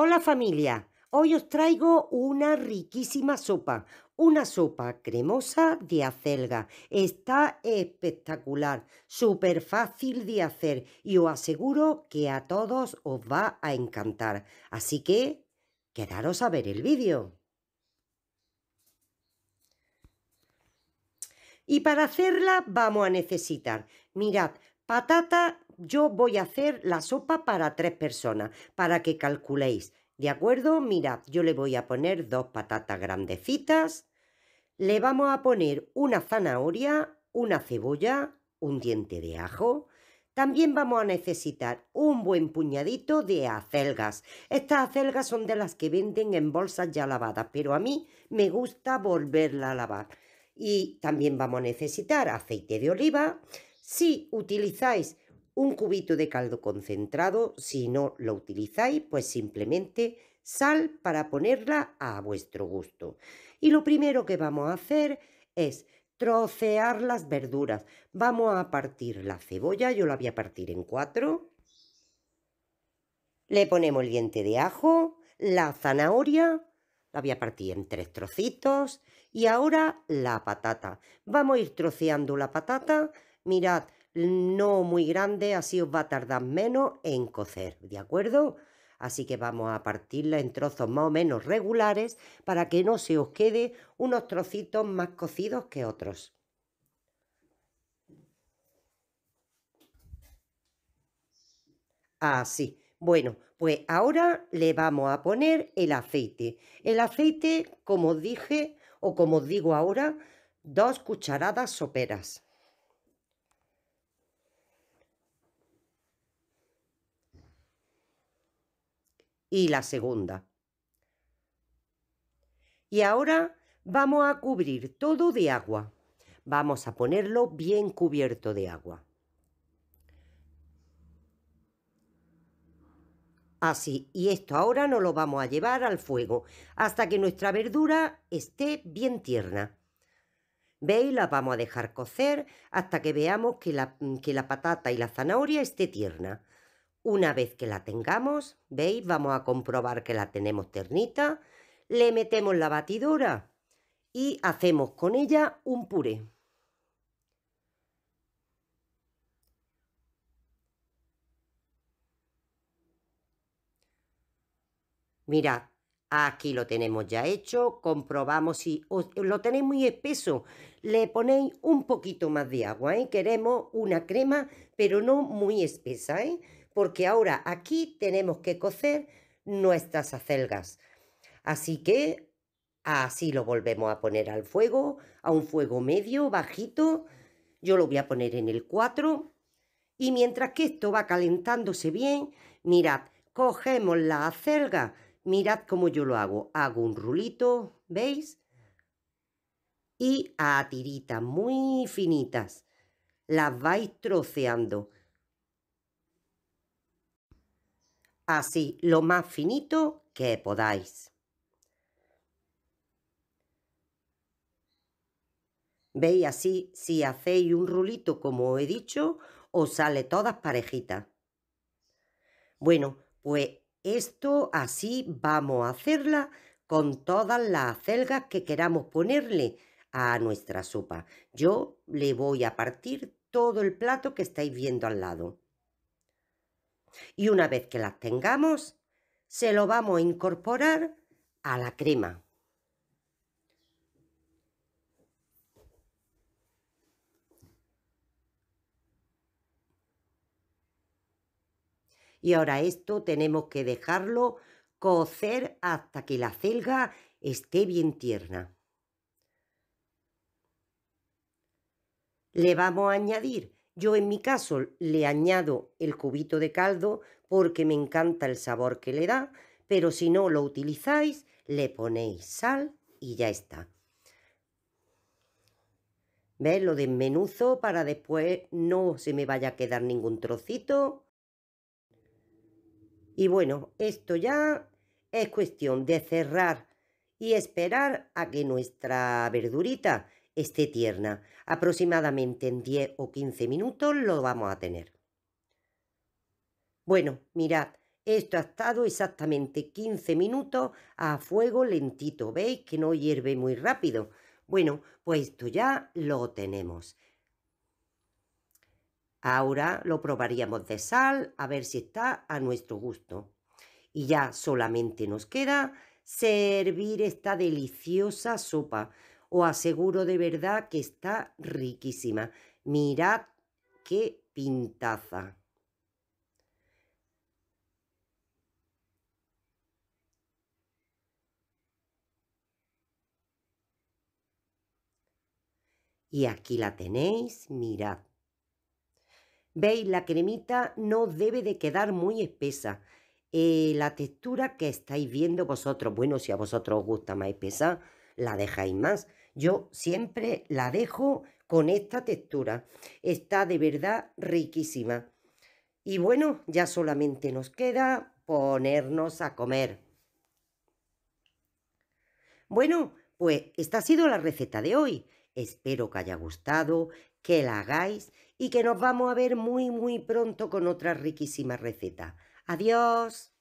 Hola familia, hoy os traigo una riquísima sopa, una sopa cremosa de acelga. Está espectacular, súper fácil de hacer y os aseguro que a todos os va a encantar. Así que quedaros a ver el vídeo. Y para hacerla vamos a necesitar, mirad, patata, yo voy a hacer la sopa para tres personas, para que calculéis. ¿De acuerdo? Mirad, yo le voy a poner dos patatas grandecitas, le vamos a poner una zanahoria, una cebolla, un diente de ajo. También vamos a necesitar un buen puñadito de acelgas. Estas acelgas son de las que venden en bolsas ya lavadas, pero a mí me gusta volverla a lavar. Y también vamos a necesitar aceite de oliva. Si utilizáis un cubito de caldo concentrado, si no lo utilizáis, pues simplemente sal para ponerla a vuestro gusto. Y lo primero que vamos a hacer es trocear las verduras. Vamos a partir la cebolla, yo la voy a partir en cuatro. Le ponemos el diente de ajo, la zanahoria, la voy a partir en tres trocitos. Y ahora la patata. Vamos a ir troceando la patata. Mirad, no muy grande, así os va a tardar menos en cocer, ¿de acuerdo? Así que vamos a partirla en trozos más o menos regulares para que no se os quede unos trocitos más cocidos que otros. Así. Bueno, pues ahora le vamos a poner el aceite. El aceite, como dije o como os digo ahora, dos cucharadas soperas. y la segunda. Y ahora vamos a cubrir todo de agua. Vamos a ponerlo bien cubierto de agua. Así, y esto ahora nos lo vamos a llevar al fuego hasta que nuestra verdura esté bien tierna. ¿Veis? La vamos a dejar cocer hasta que veamos que la, que la patata y la zanahoria esté tierna. Una vez que la tengamos, veis, vamos a comprobar que la tenemos ternita, le metemos la batidora y hacemos con ella un puré. Mirad, aquí lo tenemos ya hecho, comprobamos si lo tenéis muy espeso, le ponéis un poquito más de agua, ¿eh? queremos una crema, pero no muy espesa, ¿eh? porque ahora aquí tenemos que cocer nuestras acelgas. Así que así lo volvemos a poner al fuego, a un fuego medio, bajito. Yo lo voy a poner en el 4. Y mientras que esto va calentándose bien, mirad, cogemos la acelga. Mirad cómo yo lo hago. Hago un rulito, ¿veis? Y a tiritas muy finitas. Las vais troceando. así lo más finito que podáis. Veis así, si hacéis un rulito como he dicho, os sale todas parejitas. Bueno, pues esto así vamos a hacerla con todas las acelgas que queramos ponerle a nuestra sopa. Yo le voy a partir todo el plato que estáis viendo al lado. Y una vez que las tengamos, se lo vamos a incorporar a la crema. Y ahora esto tenemos que dejarlo cocer hasta que la celga esté bien tierna. Le vamos a añadir yo en mi caso le añado el cubito de caldo porque me encanta el sabor que le da, pero si no lo utilizáis, le ponéis sal y ya está. ¿Ves? Lo desmenuzo para después no se me vaya a quedar ningún trocito. Y bueno, esto ya es cuestión de cerrar y esperar a que nuestra verdurita esté tierna. Aproximadamente en 10 o 15 minutos lo vamos a tener. Bueno, mirad, esto ha estado exactamente 15 minutos a fuego lentito. ¿Veis que no hierve muy rápido? Bueno, pues esto ya lo tenemos. Ahora lo probaríamos de sal a ver si está a nuestro gusto. Y ya solamente nos queda servir esta deliciosa sopa. Os aseguro de verdad que está riquísima. Mirad qué pintaza. Y aquí la tenéis, mirad. Veis, la cremita no debe de quedar muy espesa. Eh, la textura que estáis viendo vosotros, bueno, si a vosotros os gusta más espesa, la dejáis más. Yo siempre la dejo con esta textura. Está de verdad riquísima. Y bueno, ya solamente nos queda ponernos a comer. Bueno, pues esta ha sido la receta de hoy. Espero que haya gustado, que la hagáis y que nos vamos a ver muy muy pronto con otra riquísima receta. Adiós.